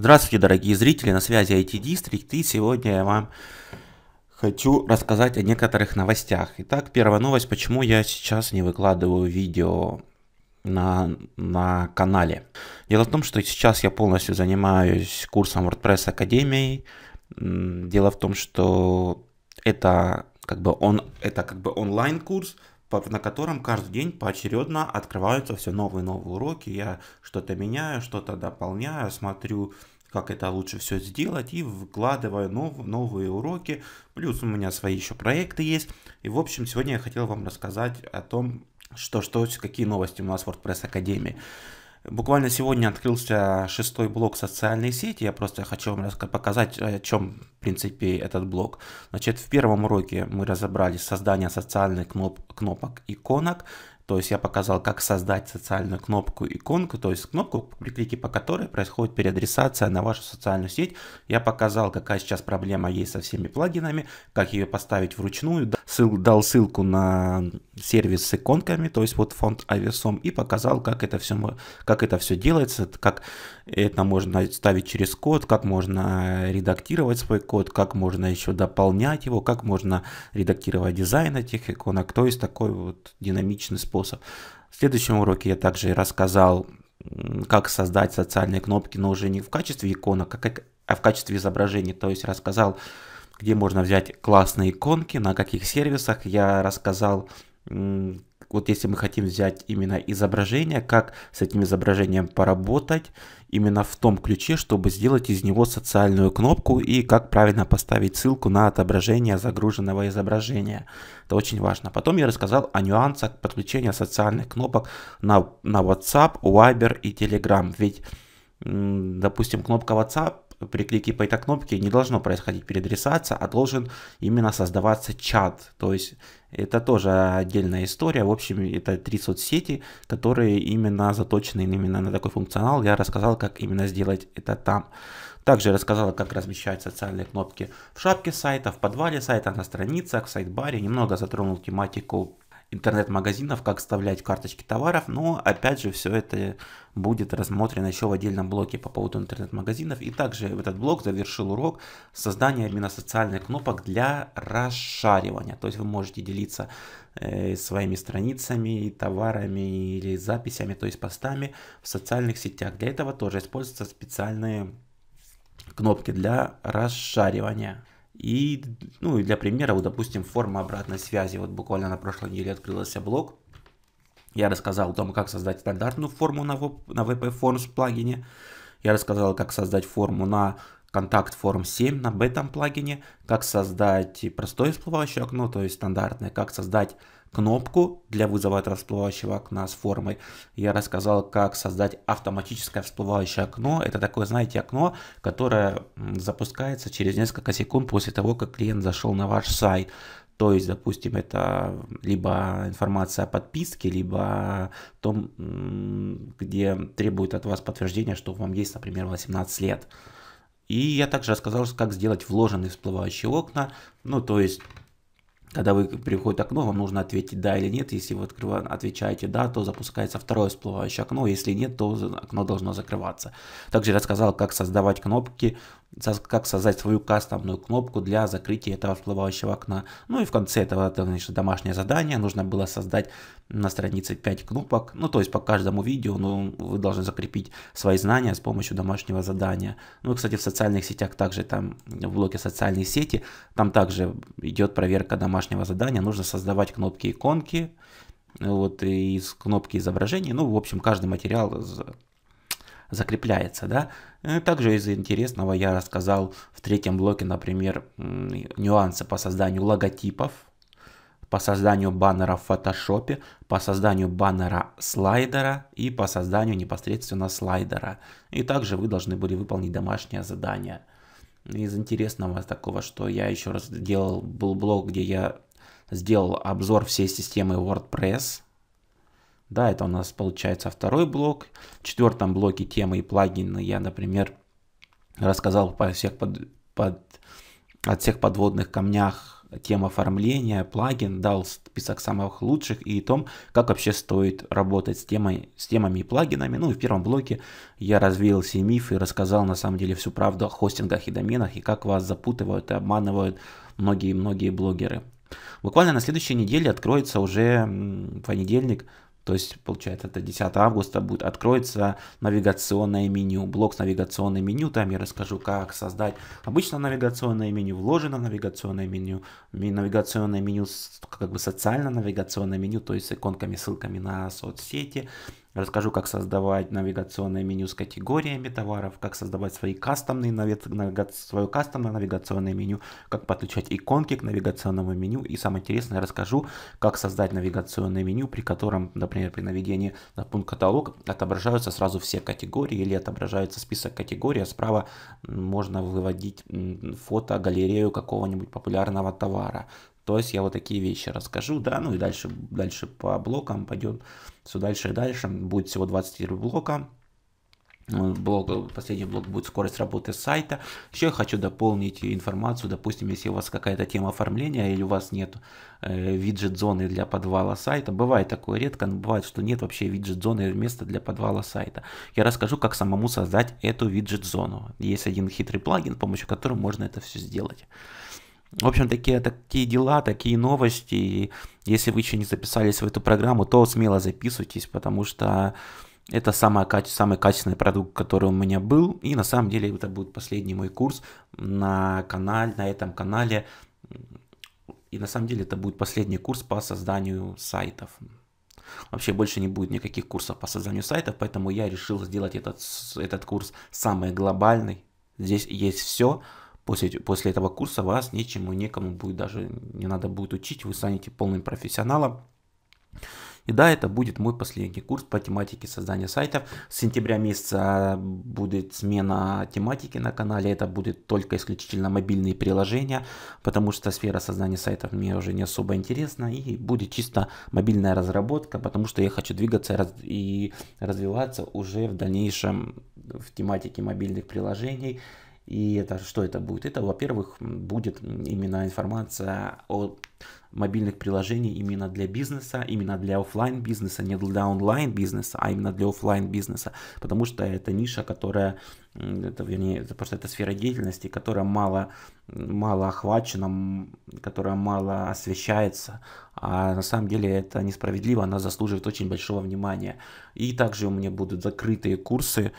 Здравствуйте, дорогие зрители, на связи IT District, и сегодня я вам хочу рассказать о некоторых новостях. Итак, первая новость, почему я сейчас не выкладываю видео на, на канале. Дело в том, что сейчас я полностью занимаюсь курсом WordPress Академии. Дело в том, что это как бы он это как бы онлайн курс, на котором каждый день поочередно открываются все новые и новые уроки. Я что-то меняю, что-то дополняю, смотрю, как это лучше все сделать и вкладываю нов, новые уроки. Плюс у меня свои еще проекты есть. И в общем, сегодня я хотел вам рассказать о том, что, что, какие новости у нас в WordPress Академии. Буквально сегодня открылся шестой блок социальной сети. Я просто хочу вам показать, о чем, в принципе, этот блок. Значит, в первом уроке мы разобрали создание социальных кноп кнопок иконок. То есть я показал, как создать социальную кнопку иконку, то есть кнопку, при клике по которой происходит переадресация на вашу социальную сеть. Я показал, какая сейчас проблема есть со всеми плагинами, как ее поставить вручную. Ссыл, дал ссылку на сервис с иконками, то есть вот фонд Авесом, и показал, как это все, как это все делается, как это можно ставить через код, как можно редактировать свой код, как можно еще дополнять его, как можно редактировать дизайн этих иконок. То есть такой вот динамичный способ вкусов. В следующем уроке я также рассказал, как создать социальные кнопки, но уже не в качестве иконок, а, а в качестве изображений. То есть рассказал, где можно взять классные иконки, на каких сервисах. Я рассказал, вот если мы хотим взять именно изображение, как с этим изображением поработать, именно в том ключе, чтобы сделать из него социальную кнопку и как правильно поставить ссылку на отображение загруженного изображения. Это очень важно. Потом я рассказал о нюансах подключения социальных кнопок на, на WhatsApp, Viber и Telegram. Ведь, допустим, кнопка WhatsApp при клике по этой кнопке не должно происходить передресация, а должен именно создаваться чат. То есть это тоже отдельная история. В общем, это три соцсети, которые именно заточены именно на такой функционал. Я рассказал, как именно сделать это там. Также рассказала, как размещать социальные кнопки в шапке сайта, в подвале сайта, на страницах, в сайт-баре. Немного затронул тематику интернет-магазинов, как вставлять карточки товаров, но опять же все это будет рассмотрено еще в отдельном блоке по поводу интернет-магазинов. И также в этот блок завершил урок создания именно социальных кнопок для расшаривания. То есть вы можете делиться э, своими страницами, товарами или записями, то есть постами в социальных сетях. Для этого тоже используются специальные кнопки для расшаривания. И, ну, и для примера, вот, допустим, форма обратной связи. Вот буквально на прошлой неделе открылся блог. Я рассказал о том, как создать стандартную форму на, на VP Forms плагине. Я рассказал, как создать форму на Контакт форм 7 на бетам плагине, как создать простое всплывающее окно, то есть стандартное, как создать кнопку для вызова от расплывающего окна с формой. Я рассказал, как создать автоматическое всплывающее окно. Это такое, знаете, окно, которое запускается через несколько секунд после того, как клиент зашел на ваш сайт. То есть, допустим, это либо информация о подписке, либо о том, где требует от вас подтверждение, что вам есть, например, 18 лет. И я также рассказал, как сделать вложенные всплывающие окна, ну то есть когда вы приходит окно, вам нужно ответить да или нет. Если вы открыва... отвечаете да, то запускается второе всплывающее окно. Если нет, то окно должно закрываться. Также рассказал, как создавать кнопки как создать свою кастомную кнопку для закрытия этого всплывающего окна. Ну и в конце этого, это, домашнее задание, нужно было создать на странице 5 кнопок, ну то есть по каждому видео, ну вы должны закрепить свои знания с помощью домашнего задания. Ну и, кстати, в социальных сетях также, там в блоке социальные сети, там также идет проверка домашнего задания, нужно создавать кнопки-иконки, вот из кнопки изображения, ну в общем каждый материал закрепляется, да. Э, также из интересного я рассказал в третьем блоке, например, нюансы по созданию логотипов, по созданию баннера в Photoshop, по созданию баннера слайдера и по созданию непосредственно слайдера. И также вы должны были выполнить домашнее задание. Из интересного такого, что я еще раз делал, был блог, где я сделал обзор всей системы WordPress, да, это у нас получается второй блок. В четвертом блоке темы и плагины я, например, рассказал по всех под, под, о всех подводных камнях тем оформления, плагин, дал список самых лучших и том, как вообще стоит работать с, темой, с темами и плагинами. Ну и в первом блоке я развеял все мифы и рассказал на самом деле всю правду о хостингах и доменах и как вас запутывают и обманывают многие-многие блогеры. Буквально на следующей неделе откроется уже понедельник то есть, получается, это 10 августа будет откроется навигационное меню, блок с навигационным меню. Там я расскажу, как создать обычно навигационное меню, вложено навигационное меню, навигационное меню, как бы социально навигационное меню, то есть с иконками, ссылками на соцсети, Расскажу, как создавать навигационное меню с категориями товаров, как создавать свои кастомные навиг... навиг... свое кастомное навигационное меню, как подключать иконки к навигационному меню. И самое интересное, расскажу, как создать навигационное меню, при котором, например, при наведении на пункт каталог отображаются сразу все категории или отображается список категорий, а справа можно выводить фото, галерею какого-нибудь популярного товара. То есть я вот такие вещи расскажу, да, ну и дальше, дальше по блокам пойдет все дальше и дальше. Будет всего 23 блока. Э, блок, последний блок будет скорость работы сайта. Еще я хочу дополнить информацию, допустим, если у вас какая-то тема оформления или у вас нет э, виджет-зоны для подвала сайта. Бывает такое редко, но бывает, что нет вообще виджет-зоны места для подвала сайта. Я расскажу, как самому создать эту виджет-зону. Есть один хитрый плагин, с помощью которого можно это все сделать. В общем, такие, такие дела, такие новости. если вы еще не записались в эту программу, то смело записывайтесь, потому что это самый, самый качественный продукт, который у меня был. И на самом деле это будет последний мой курс на канале, на этом канале. И на самом деле это будет последний курс по созданию сайтов. Вообще больше не будет никаких курсов по созданию сайтов, поэтому я решил сделать этот, этот курс самый глобальный. Здесь есть все, После, после этого курса вас ничему некому будет даже, не надо будет учить, вы станете полным профессионалом. И да, это будет мой последний курс по тематике создания сайтов. С сентября месяца будет смена тематики на канале. Это будет только исключительно мобильные приложения, потому что сфера создания сайтов мне уже не особо интересна. И будет чисто мобильная разработка, потому что я хочу двигаться и развиваться уже в дальнейшем в тематике мобильных приложений и это что это будет? Это, во-первых, будет именно информация о мобильных приложениях именно для бизнеса, именно для офлайн бизнеса, не для онлайн бизнеса, а именно для офлайн бизнеса, потому что это ниша, которая, это, вернее, это просто это сфера деятельности, которая мало, мало охвачена, которая мало освещается, а на самом деле это несправедливо, она заслуживает очень большого внимания. И также у меня будут закрытые курсы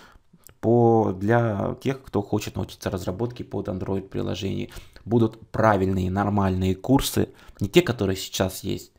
по, для тех, кто хочет научиться разработке под Android приложений. Будут правильные, нормальные курсы, не те, которые сейчас есть,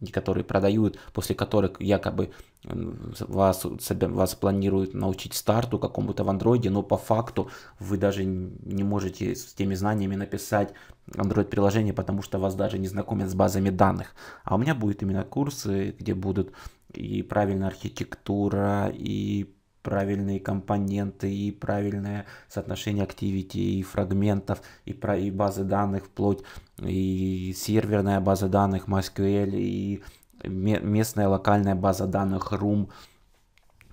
не которые продают, после которых якобы вас, вас планируют научить старту какому-то в андроиде, но по факту вы даже не можете с теми знаниями написать Android приложение, потому что вас даже не знакомят с базами данных. А у меня будут именно курсы, где будут и правильная архитектура, и правильные компоненты и правильное соотношение активити и фрагментов и, про, и базы данных вплоть и серверная база данных MySQL и местная локальная база данных Room.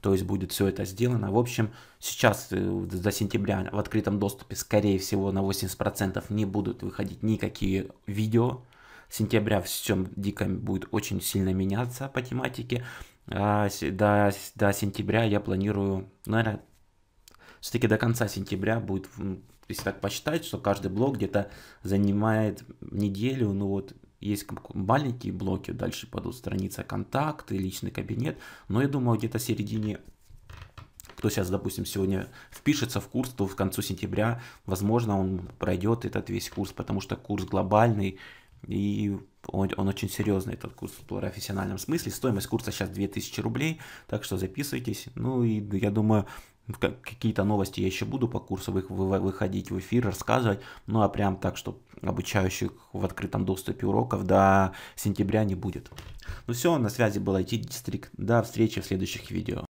То есть будет все это сделано. В общем, сейчас э, до сентября в открытом доступе, скорее всего, на 80% не будут выходить никакие видео. С сентября все дико будет очень сильно меняться по тематике. А, до, до сентября я планирую, ну, наверное, все-таки до конца сентября будет, если так посчитать, что каждый блок где-то занимает неделю, ну вот есть маленькие блоки, дальше падут страница контакты, личный кабинет, но я думаю где-то в середине кто сейчас, допустим, сегодня впишется в курс, то в конце сентября, возможно, он пройдет этот весь курс, потому что курс глобальный, и он, он очень серьезный, этот курс в профессиональном смысле. Стоимость курса сейчас 2000 рублей, так что записывайтесь. Ну и я думаю, какие-то новости я еще буду по курсу их выходить в эфир, рассказывать. Ну а прям так, что обучающих в открытом доступе уроков до сентября не будет. Ну все, на связи был IT-дистрикт. До встречи в следующих видео.